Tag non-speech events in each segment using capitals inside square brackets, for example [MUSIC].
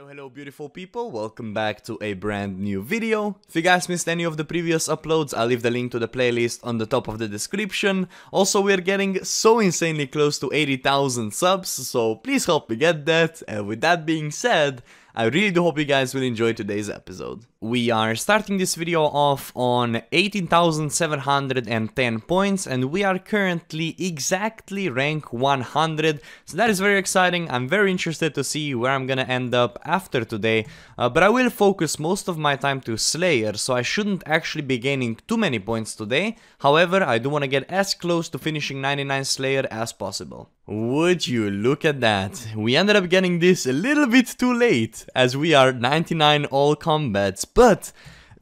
Hello, hello beautiful people, welcome back to a brand new video. If you guys missed any of the previous uploads, I'll leave the link to the playlist on the top of the description. Also, we're getting so insanely close to 80,000 subs, so please help me get that. And with that being said, I really do hope you guys will enjoy today's episode. We are starting this video off on 18,710 points and we are currently exactly rank 100, so that is very exciting. I'm very interested to see where I'm gonna end up after today, uh, but I will focus most of my time to Slayer, so I shouldn't actually be gaining too many points today. However, I do wanna get as close to finishing 99 Slayer as possible. Would you look at that? We ended up getting this a little bit too late, as we are 99 all combats, but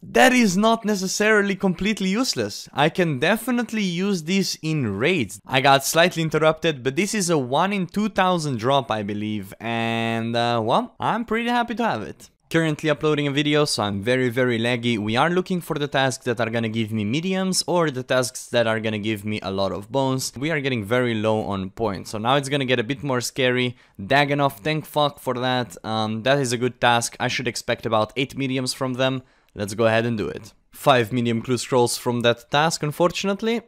that is not necessarily completely useless. I can definitely use this in raids. I got slightly interrupted, but this is a 1 in 2000 drop, I believe, and uh, well, I'm pretty happy to have it. Currently uploading a video, so I'm very, very laggy. We are looking for the tasks that are gonna give me mediums or the tasks that are gonna give me a lot of bones. We are getting very low on points, so now it's gonna get a bit more scary. Dagonoff, thank fuck for that. Um, that is a good task. I should expect about 8 mediums from them. Let's go ahead and do it. 5 medium clue scrolls from that task, unfortunately.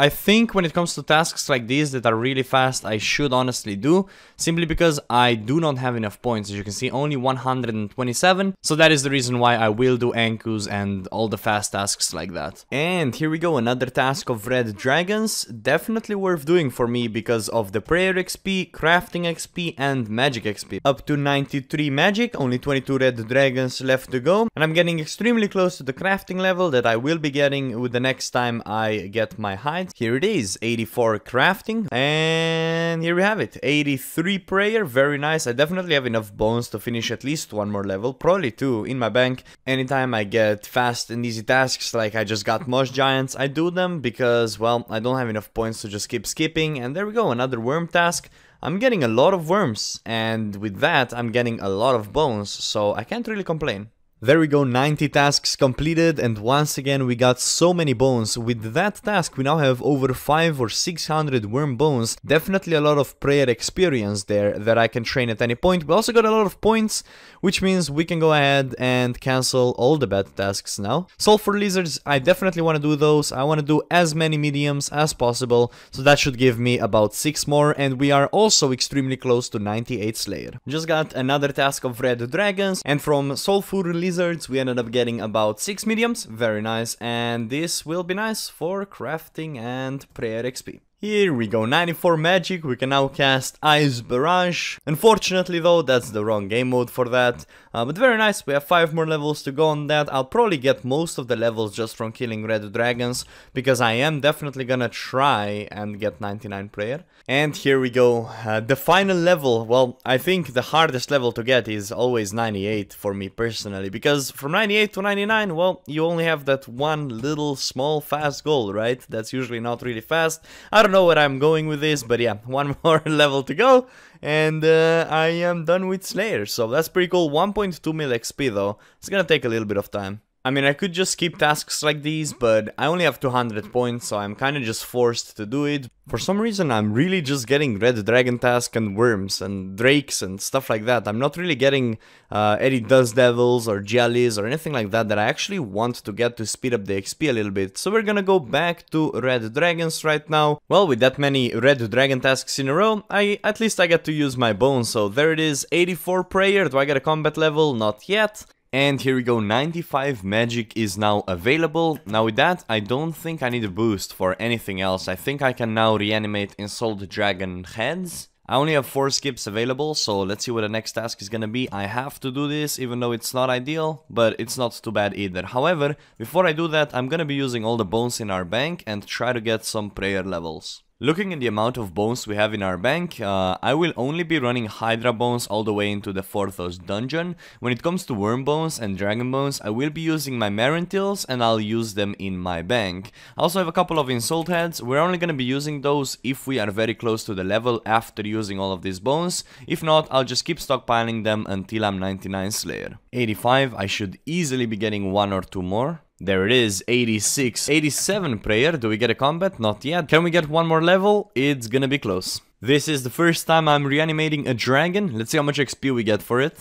I think when it comes to tasks like these that are really fast, I should honestly do, simply because I do not have enough points, as you can see, only 127, so that is the reason why I will do Ankus and all the fast tasks like that. And here we go, another task of Red Dragons, definitely worth doing for me because of the Prayer XP, Crafting XP, and Magic XP. Up to 93 Magic, only 22 Red Dragons left to go, and I'm getting extremely close to the Crafting level that I will be getting with the next time I get my height here it is, 84 crafting. And here we have it, 83 prayer, very nice. I definitely have enough bones to finish at least one more level, probably two in my bank. Anytime I get fast and easy tasks, like I just got mush Giants, I do them because, well, I don't have enough points to just keep skipping. And there we go, another worm task. I'm getting a lot of worms, and with that, I'm getting a lot of bones, so I can't really complain. There we go, 90 tasks completed and once again we got so many bones. With that task we now have over 5 or 600 worm bones. Definitely a lot of prayer experience there that I can train at any point. We also got a lot of points, which means we can go ahead and cancel all the bad tasks now. Sulfur lizards, I definitely want to do those. I want to do as many mediums as possible, so that should give me about 6 more and we are also extremely close to 98 Slayer. Just got another task of red dragons and from sulfur lizards we ended up getting about 6 mediums, very nice, and this will be nice for crafting and prayer XP. Here we go, 94 magic, we can now cast Ice Barrage. Unfortunately though, that's the wrong game mode for that. Uh, but very nice, we have 5 more levels to go on that. I'll probably get most of the levels just from killing red dragons, because I am definitely gonna try and get 99 prayer. And here we go, uh, the final level. Well, I think the hardest level to get is always 98 for me personally, because from 98 to 99, well, you only have that one little small fast goal, right? That's usually not really fast. I don't don't know where I'm going with this, but yeah, [LAUGHS] one more [LAUGHS] level to go, and uh, I am done with Slayer, so that's pretty cool. 1.2 mil XP though, it's gonna take a little bit of time. I mean, I could just skip tasks like these, but I only have 200 points, so I'm kinda just forced to do it. For some reason, I'm really just getting Red Dragon tasks and Worms and Drakes and stuff like that. I'm not really getting uh, any Dust Devils or Jellies or anything like that that I actually want to get to speed up the XP a little bit. So we're gonna go back to Red Dragons right now. Well, with that many Red Dragon Tasks in a row, I at least I get to use my bones. So there it is, 84 Prayer. Do I get a combat level? Not yet. And here we go, 95 magic is now available. Now with that, I don't think I need a boost for anything else. I think I can now reanimate Insult Dragon heads. I only have 4 skips available, so let's see what the next task is gonna be. I have to do this, even though it's not ideal, but it's not too bad either. However, before I do that, I'm gonna be using all the bones in our bank and try to get some prayer levels. Looking at the amount of bones we have in our bank, uh, I will only be running Hydra bones all the way into the Forthos dungeon. When it comes to worm bones and dragon bones, I will be using my Marantils and I'll use them in my bank. I also have a couple of insult heads, we're only gonna be using those if we are very close to the level after using all of these bones, if not I'll just keep stockpiling them until I'm 99 Slayer. 85, I should easily be getting one or two more. There it is, 86. 87 prayer, do we get a combat? Not yet. Can we get one more level? It's gonna be close. This is the first time I'm reanimating a dragon. Let's see how much XP we get for it.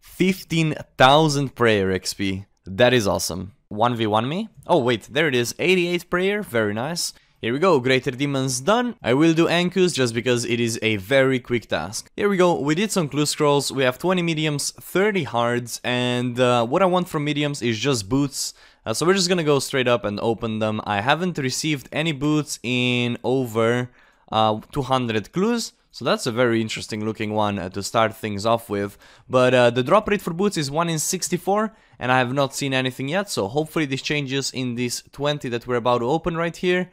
15,000 prayer XP. That is awesome. 1v1 me. Oh wait, there it is, 88 prayer, very nice. Here we go, Greater Demons done. I will do Ankus just because it is a very quick task. Here we go, we did some clue scrolls, we have 20 mediums, 30 hards, and uh, what I want from mediums is just boots, uh, so we're just gonna go straight up and open them. I haven't received any boots in over uh, 200 clues, so that's a very interesting looking one uh, to start things off with. But uh, the drop rate for boots is 1 in 64, and I have not seen anything yet, so hopefully this changes in this 20 that we're about to open right here.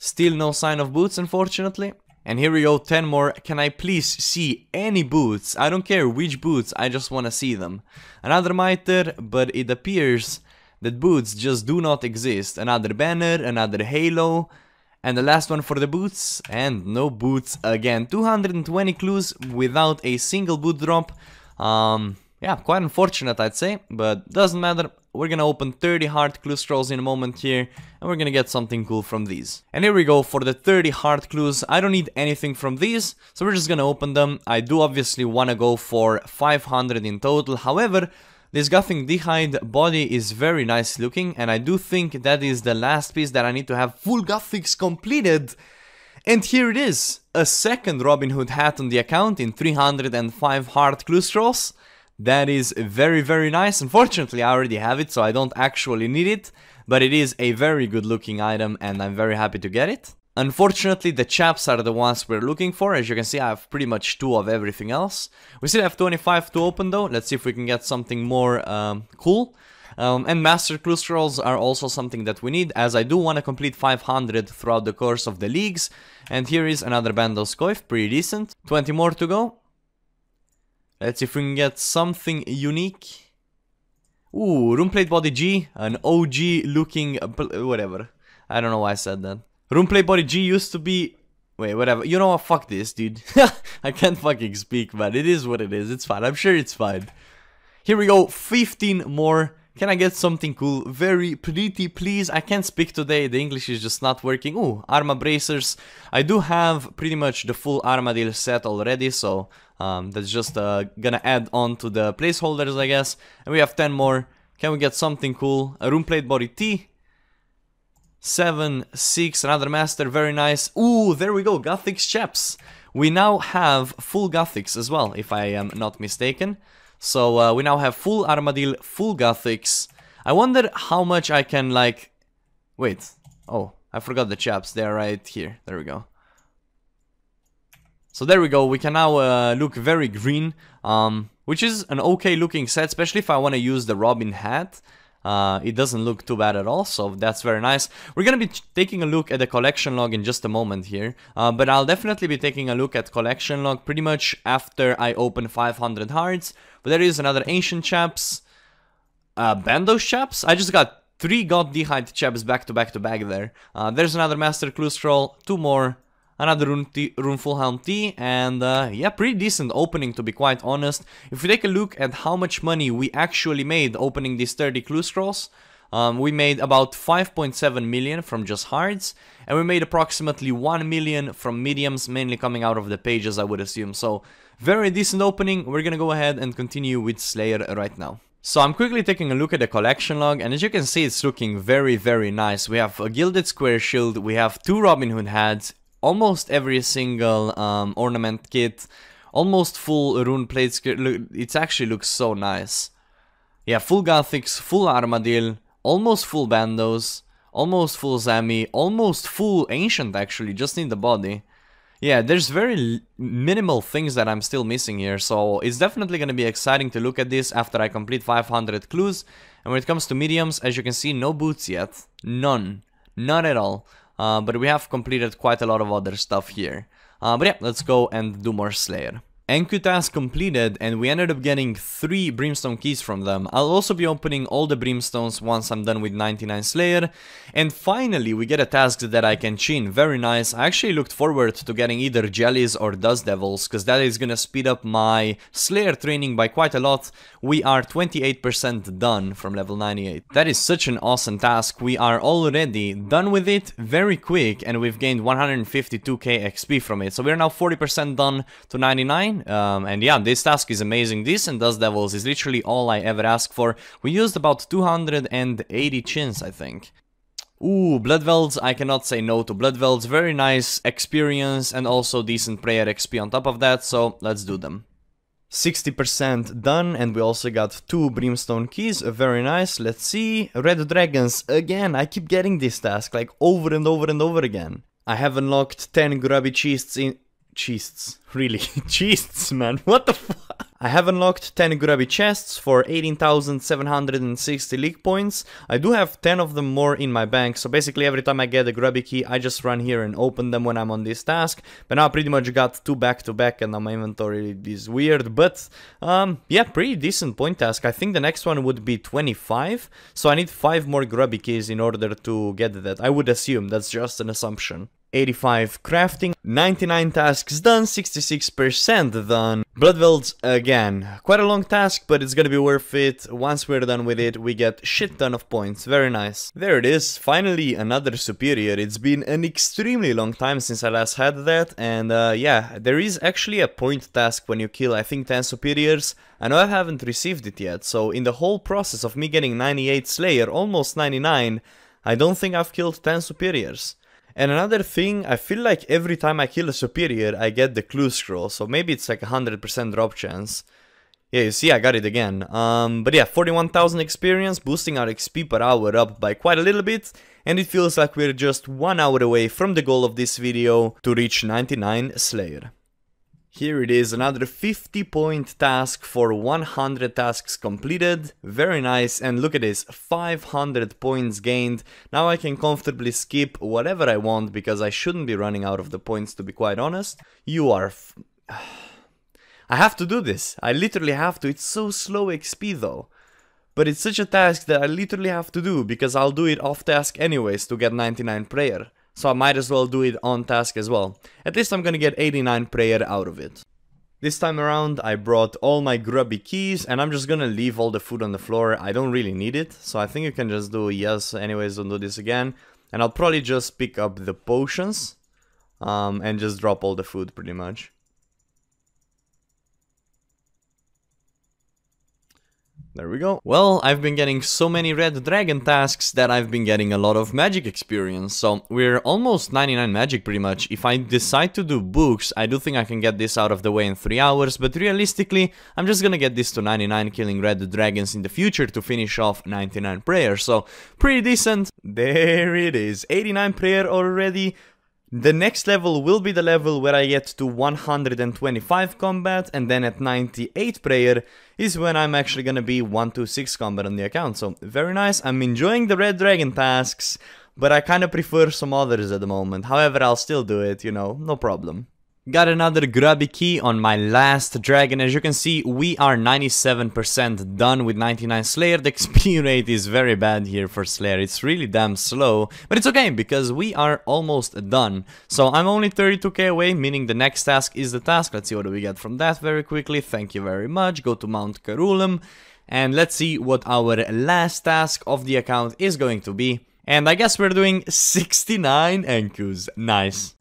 Still no sign of boots, unfortunately. And here we go, 10 more. Can I please see any boots? I don't care which boots, I just want to see them. Another mitre, but it appears that boots just do not exist. Another banner, another halo, and the last one for the boots, and no boots again. 220 clues without a single boot drop. Um, yeah, quite unfortunate I'd say, but doesn't matter. We're gonna open 30 hard clue scrolls in a moment here, and we're gonna get something cool from these. And here we go for the 30 hard clues. I don't need anything from these, so we're just gonna open them. I do obviously wanna go for 500 in total, however, this Guffing Dehyde body is very nice looking, and I do think that is the last piece that I need to have full Guffix completed. And here it is, a second Robin Hood hat on the account in 305 hard clue scrolls. That is very, very nice. Unfortunately, I already have it, so I don't actually need it, but it is a very good looking item and I'm very happy to get it. Unfortunately, the chaps are the ones we're looking for. As you can see, I have pretty much two of everything else. We still have 25 to open though. Let's see if we can get something more um, cool. Um, and Master Clue Scrolls are also something that we need, as I do want to complete 500 throughout the course of the leagues. And here is another bandos Skoif, pretty decent. 20 more to go. Let's see if we can get something unique. Ooh, room plate body G, an OG looking, whatever. I don't know why I said that. Room plate body G used to be, wait, whatever. You know what, fuck this, dude. [LAUGHS] I can't fucking speak, but It is what it is. It's fine. I'm sure it's fine. Here we go, 15 more. Can I get something cool? Very pretty, please. I can't speak today. The English is just not working. Ooh, Arma bracers. I do have pretty much the full Armadale set already, so um, that's just uh, gonna add on to the placeholders, I guess. And we have 10 more. Can we get something cool? A room plate body T. 7, 6, another master, very nice. Ooh, there we go, Gothics chaps. We now have full Gothics as well, if I am not mistaken. So uh, we now have full Armadil, full Gothics. I wonder how much I can like... Wait, oh, I forgot the chaps, they're right here, there we go. So there we go, we can now uh, look very green, um, which is an okay looking set, especially if I want to use the Robin hat. Uh, it doesn't look too bad at all, so that's very nice. We're gonna be taking a look at the collection log in just a moment here, uh, but I'll definitely be taking a look at collection log pretty much after I open 500 hearts. But there is another Ancient Chaps, uh, Bandos Chaps? I just got three God Dehyde Chaps back to back to back there. Uh, there's another Master Clue Scroll, two more, another Runeful Rune Helm T, and uh, yeah, pretty decent opening to be quite honest. If we take a look at how much money we actually made opening these 30 clue scrolls, um, we made about 5.7 million from just hearts, and we made approximately 1 million from mediums, mainly coming out of the pages, I would assume. So, very decent opening. We're gonna go ahead and continue with Slayer right now. So I'm quickly taking a look at the collection log and as you can see it's looking very very nice. We have a gilded square shield, we have two Robin Hood hats, almost every single um, ornament kit, almost full rune plates, it actually looks so nice. Yeah, full Gothics, full Armadil, almost full Bandos, almost full Zami, almost full Ancient actually, just in the body. Yeah, there's very minimal things that I'm still missing here, so it's definitely gonna be exciting to look at this after I complete 500 clues. And when it comes to mediums, as you can see, no boots yet. None. None at all. Uh, but we have completed quite a lot of other stuff here. Uh, but yeah, let's go and do more Slayer. Enku task completed and we ended up getting 3 Brimstone keys from them. I'll also be opening all the Brimstones once I'm done with 99 Slayer. And finally we get a task that I can chin, very nice. I actually looked forward to getting either Jellies or Dust Devils because that is gonna speed up my Slayer training by quite a lot. We are 28% done from level 98. That is such an awesome task, we are already done with it very quick and we've gained 152k XP from it. So we're now 40% done to 99 um, and yeah, this task is amazing. This and Dust Devils is literally all I ever ask for. We used about 280 chins, I think. Ooh, Bloodvelds, I cannot say no to Bloodvelds, very nice experience and also decent prayer XP on top of that, so let's do them. 60% done and we also got two brimstone keys very nice let's see red dragons again i keep getting this task like over and over and over again i have unlocked 10 grubby chests in chests. Really, [LAUGHS] chests, man. What the fuck? I have unlocked 10 grubby chests for 18,760 league points. I do have 10 of them more in my bank, so basically every time I get a grubby key, I just run here and open them when I'm on this task. But now I pretty much got two back to back and now my inventory is weird, but um, yeah, pretty decent point task. I think the next one would be 25, so I need 5 more grubby keys in order to get that. I would assume, that's just an assumption. 85 crafting, 99 tasks done, 66% done. Blood again. Quite a long task, but it's gonna be worth it. Once we're done with it, we get shit ton of points. Very nice. There it is, finally another superior. It's been an extremely long time since I last had that, and uh, yeah, there is actually a point task when you kill, I think, 10 superiors. I know I haven't received it yet, so in the whole process of me getting 98 Slayer, almost 99, I don't think I've killed 10 superiors. And another thing, I feel like every time I kill a superior, I get the clue scroll, so maybe it's like a 100% drop chance. Yeah, you see, I got it again. Um, but yeah, 41,000 experience, boosting our XP per hour up by quite a little bit, and it feels like we're just one hour away from the goal of this video to reach 99 Slayer. Here it is, another 50 point task for 100 tasks completed, very nice, and look at this, 500 points gained, now I can comfortably skip whatever I want because I shouldn't be running out of the points to be quite honest. You are... [SIGHS] I have to do this, I literally have to, it's so slow XP though. But it's such a task that I literally have to do because I'll do it off task anyways to get 99 prayer so I might as well do it on task as well. At least I'm gonna get 89 prayer out of it. This time around I brought all my grubby keys and I'm just gonna leave all the food on the floor, I don't really need it, so I think you can just do yes anyways don't do this again. And I'll probably just pick up the potions um, and just drop all the food pretty much. There we go. Well, I've been getting so many red dragon tasks that I've been getting a lot of magic experience, so we're almost 99 magic pretty much. If I decide to do books, I do think I can get this out of the way in 3 hours, but realistically, I'm just gonna get this to 99 killing red dragons in the future to finish off 99 prayer, so pretty decent. There it is, 89 prayer already, the next level will be the level where I get to 125 combat and then at 98 prayer is when I'm actually gonna be 126 combat on the account, so very nice, I'm enjoying the Red Dragon tasks, but I kinda prefer some others at the moment, however I'll still do it, you know, no problem. Got another grubby key on my last dragon. As you can see, we are 97% done with 99 Slayer. The XP [LAUGHS] rate is very bad here for Slayer. It's really damn slow, but it's okay because we are almost done. So I'm only 32k away, meaning the next task is the task. Let's see what do we get from that very quickly. Thank you very much. Go to Mount Carulum and let's see what our last task of the account is going to be. And I guess we're doing 69 Enkus. Nice.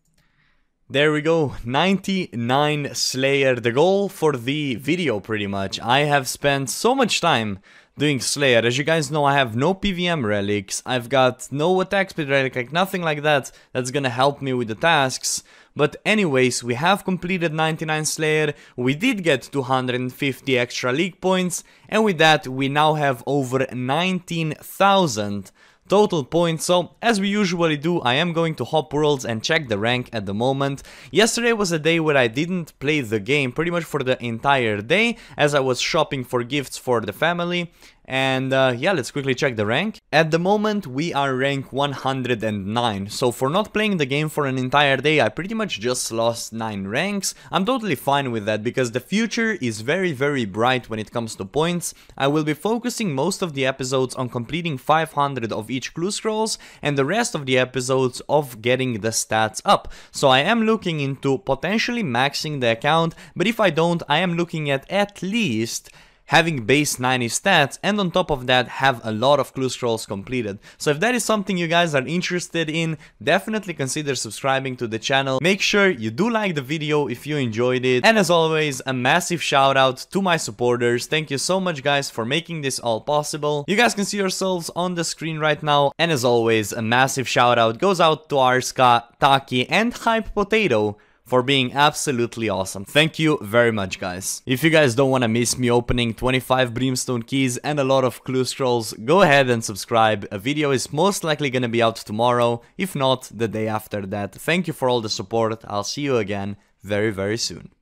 There we go, 99 Slayer, the goal for the video pretty much. I have spent so much time doing Slayer. As you guys know, I have no PVM relics, I've got no attack speed relic, like nothing like that that's gonna help me with the tasks. But anyways, we have completed 99 Slayer, we did get 250 extra league points, and with that we now have over 19,000 total points. So as we usually do, I am going to hop worlds and check the rank at the moment. Yesterday was a day where I didn't play the game pretty much for the entire day as I was shopping for gifts for the family and uh, yeah, let's quickly check the rank. At the moment, we are rank 109. So for not playing the game for an entire day, I pretty much just lost 9 ranks. I'm totally fine with that because the future is very, very bright when it comes to points. I will be focusing most of the episodes on completing 500 of each clue scrolls and the rest of the episodes of getting the stats up. So I am looking into potentially maxing the account, but if I don't, I am looking at at least having base 90 stats, and on top of that have a lot of clue scrolls completed. So if that is something you guys are interested in, definitely consider subscribing to the channel. Make sure you do like the video if you enjoyed it. And as always, a massive shout out to my supporters. Thank you so much guys for making this all possible. You guys can see yourselves on the screen right now. And as always, a massive shout out goes out to Arska, Taki, and Hype Potato for being absolutely awesome. Thank you very much, guys. If you guys don't want to miss me opening 25 Brimstone keys and a lot of clue scrolls, go ahead and subscribe. A video is most likely going to be out tomorrow, if not the day after that. Thank you for all the support. I'll see you again very, very soon.